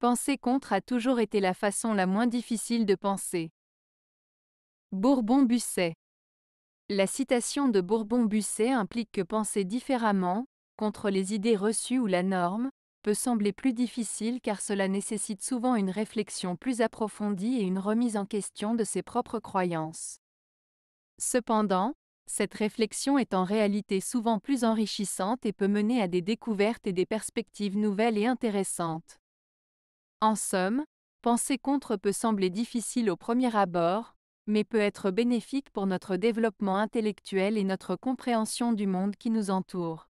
Penser contre a toujours été la façon la moins difficile de penser. Bourbon-Busset. La citation de Bourbon-Busset implique que penser différemment, contre les idées reçues ou la norme, peut sembler plus difficile car cela nécessite souvent une réflexion plus approfondie et une remise en question de ses propres croyances. Cependant, cette réflexion est en réalité souvent plus enrichissante et peut mener à des découvertes et des perspectives nouvelles et intéressantes. En somme, penser contre peut sembler difficile au premier abord, mais peut être bénéfique pour notre développement intellectuel et notre compréhension du monde qui nous entoure.